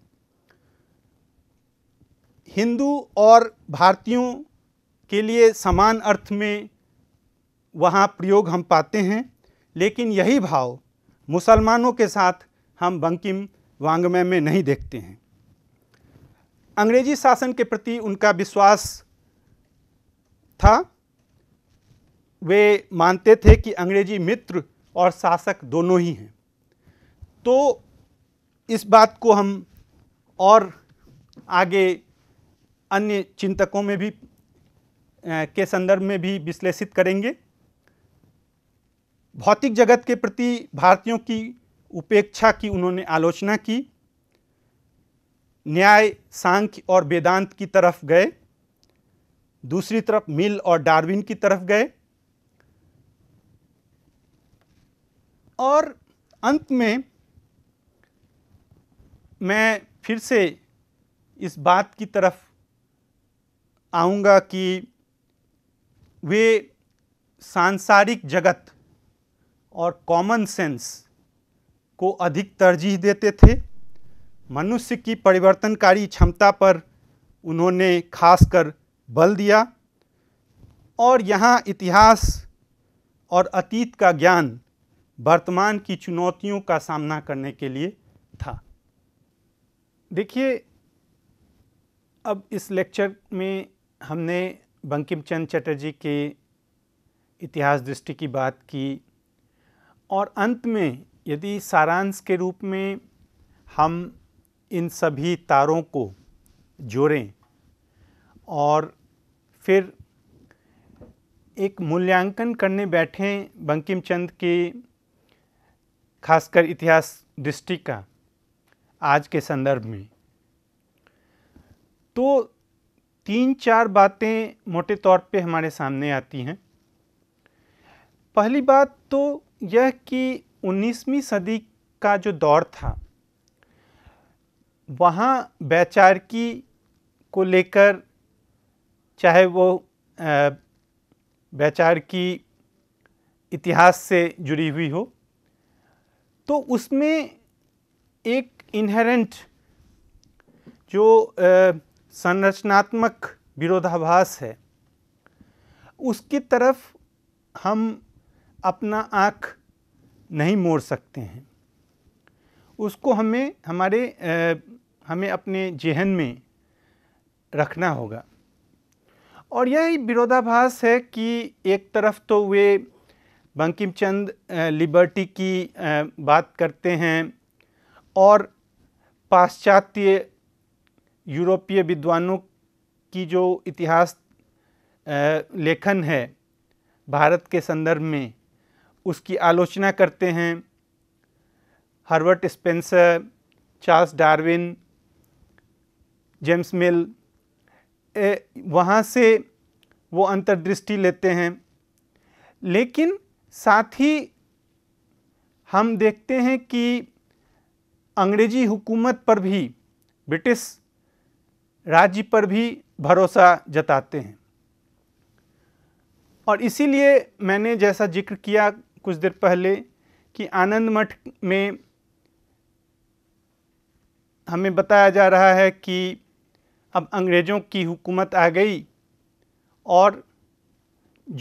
हिंदू और भारतीयों के लिए समान अर्थ में वहाँ प्रयोग हम पाते हैं लेकिन यही भाव मुसलमानों के साथ हम बंकिम वांग्मय में नहीं देखते हैं अंग्रेजी शासन के प्रति उनका विश्वास था वे मानते थे कि अंग्रेजी मित्र और शासक दोनों ही हैं तो इस बात को हम और आगे अन्य चिंतकों में भी के संदर्भ में भी विश्लेषित करेंगे भौतिक जगत के प्रति भारतीयों की उपेक्षा की उन्होंने आलोचना की न्याय सांख्य और वेदांत की तरफ गए दूसरी तरफ मिल और डार्विन की तरफ गए और अंत में मैं फिर से इस बात की तरफ आऊँगा कि वे सांसारिक जगत और कॉमन सेंस को अधिक तरजीह देते थे मनुष्य की परिवर्तनकारी क्षमता पर उन्होंने खासकर बल दिया और यहाँ इतिहास और अतीत का ज्ञान वर्तमान की चुनौतियों का सामना करने के लिए देखिए अब इस लेक्चर में हमने बंकिम चंद चटर्जी के इतिहास दृष्टि की बात की और अंत में यदि सारांश के रूप में हम इन सभी तारों को जोड़ें और फिर एक मूल्यांकन करने बैठें बंकिम चंद के खासकर इतिहास दृष्टि का आज के संदर्भ में तो तीन चार बातें मोटे तौर पे हमारे सामने आती हैं पहली बात तो यह कि 19वीं सदी का जो दौर था वहाँ वैचारिकी को लेकर चाहे वो वैचारिकी इतिहास से जुड़ी हुई हो तो उसमें एक इनहेरेंट जो संरचनात्मक विरोधाभास है उसकी तरफ हम अपना आँख नहीं मोड़ सकते हैं उसको हमें हमारे आ, हमें अपने जेहन में रखना होगा और यही विरोधाभास है कि एक तरफ तो वे बंकिम चंद लिबर्टी की बात करते हैं और पाश्चात्य यूरोपीय विद्वानों की जो इतिहास लेखन है भारत के संदर्भ में उसकी आलोचना करते हैं Herbert Spencer Charles Darwin James Mill वहाँ से वो अंतर्दृष्टि लेते हैं लेकिन साथ ही हम देखते हैं कि अंग्रेजी हुकूमत पर भी ब्रिटिश राज्य पर भी भरोसा जताते हैं और इसीलिए मैंने जैसा जिक्र किया कुछ देर पहले कि आनंद मठ में हमें बताया जा रहा है कि अब अंग्रेज़ों की हुकूमत आ गई और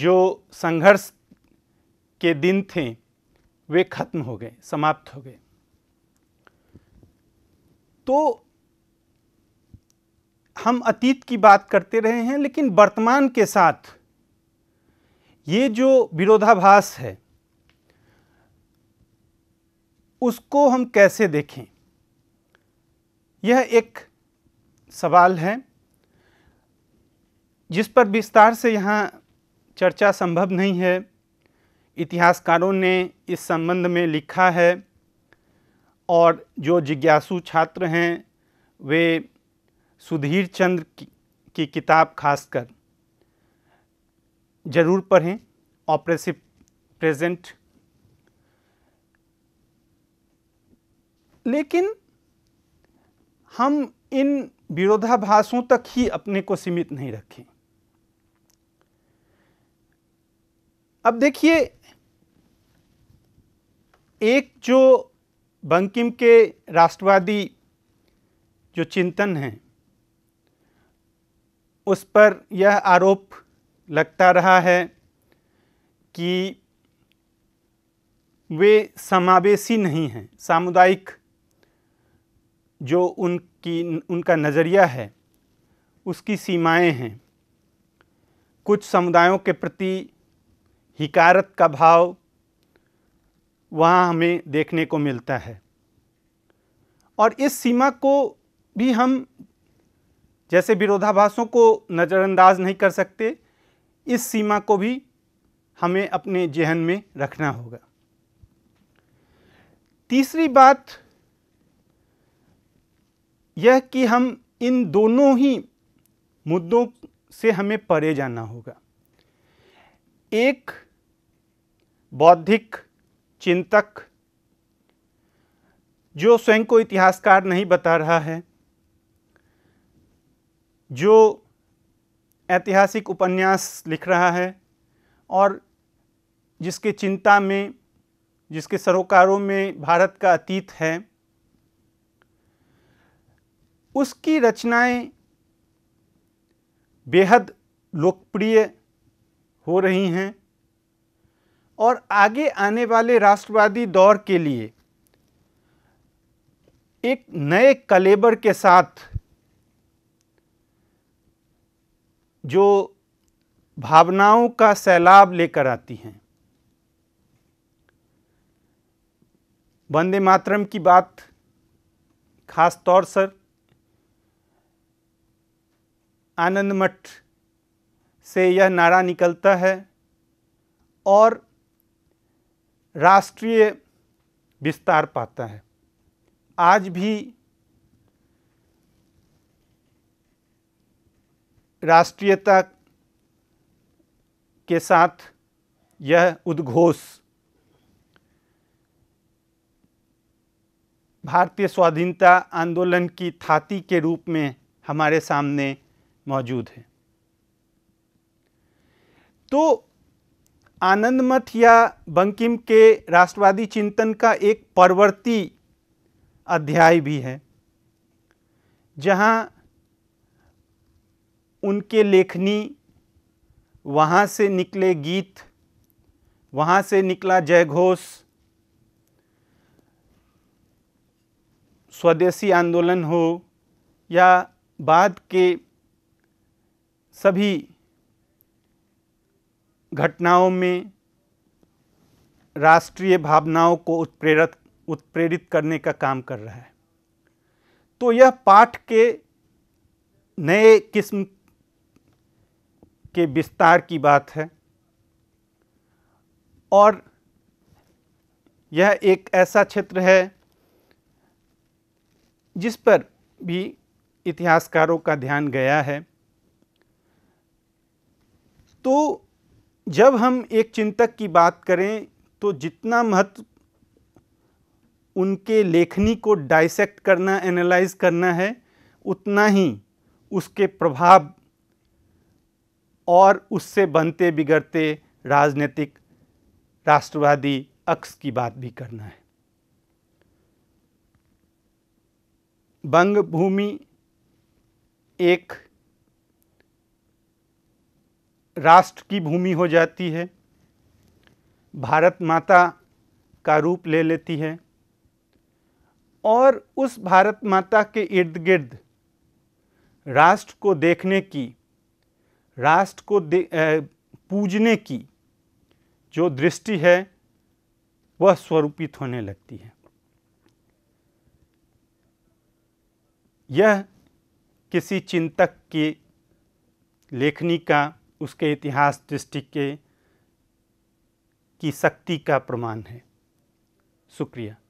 जो संघर्ष के दिन थे वे ख़त्म हो गए समाप्त हो गए तो हम अतीत की बात करते रहे हैं लेकिन वर्तमान के साथ ये जो विरोधाभास है उसको हम कैसे देखें यह एक सवाल है जिस पर विस्तार से यहाँ चर्चा संभव नहीं है इतिहासकारों ने इस संबंध में लिखा है और जो जिज्ञासु छात्र हैं वे सुधीर चंद्र की, की किताब खासकर ज़रूर पढ़ें ऑपरेसिव प्रेजेंट लेकिन हम इन विरोधाभासों तक ही अपने को सीमित नहीं रखें अब देखिए एक जो बंकिम के राष्ट्रवादी जो चिंतन हैं उस पर यह आरोप लगता रहा है कि वे समावेशी नहीं हैं सामुदायिक जो उनकी उनका नज़रिया है उसकी सीमाएं हैं कुछ समुदायों के प्रति हिकारत का भाव वहाँ हमें देखने को मिलता है और इस सीमा को भी हम जैसे विरोधाभासों को नज़रअंदाज नहीं कर सकते इस सीमा को भी हमें अपने जहन में रखना होगा तीसरी बात यह कि हम इन दोनों ही मुद्दों से हमें परे जाना होगा एक बौद्धिक चिंतक जो स्वयं को इतिहासकार नहीं बता रहा है जो ऐतिहासिक उपन्यास लिख रहा है और जिसके चिंता में जिसके सरोकारों में भारत का अतीत है उसकी रचनाएं बेहद लोकप्रिय हो रही हैं और आगे आने वाले राष्ट्रवादी दौर के लिए एक नए कलेबर के साथ जो भावनाओं का सैलाब लेकर आती हैं वंदे मातरम की बात खास तौर सर आनंद मठ से यह नारा निकलता है और राष्ट्रीय विस्तार पाता है आज भी राष्ट्रीयता के साथ यह उद्घोष भारतीय स्वाधीनता आंदोलन की थाती के रूप में हमारे सामने मौजूद है तो आनंद मठ या बंकिम के राष्ट्रवादी चिंतन का एक परवर्ती अध्याय भी है जहाँ उनके लेखनी वहाँ से निकले गीत वहाँ से निकला जय घोष स्वदेशी आंदोलन हो या बाद के सभी घटनाओं में राष्ट्रीय भावनाओं को उत्प्रेरित उत्प्रेरित करने का काम कर रहा है तो यह पाठ के नए किस्म के विस्तार की बात है और यह एक ऐसा क्षेत्र है जिस पर भी इतिहासकारों का ध्यान गया है तो जब हम एक चिंतक की बात करें तो जितना महत्व उनके लेखनी को डाइसेक्ट करना एनालाइज करना है उतना ही उसके प्रभाव और उससे बनते बिगड़ते राजनीतिक राष्ट्रवादी अक्स की बात भी करना है बंग भूमि एक राष्ट्र की भूमि हो जाती है भारत माता का रूप ले लेती है और उस भारत माता के इर्द गिर्द राष्ट्र को देखने की राष्ट्र को दे, ए, पूजने की जो दृष्टि है वह स्वरूपित होने लगती है यह किसी चिंतक की लेखनी का उसके इतिहास दृष्टि के की शक्ति का प्रमाण है शुक्रिया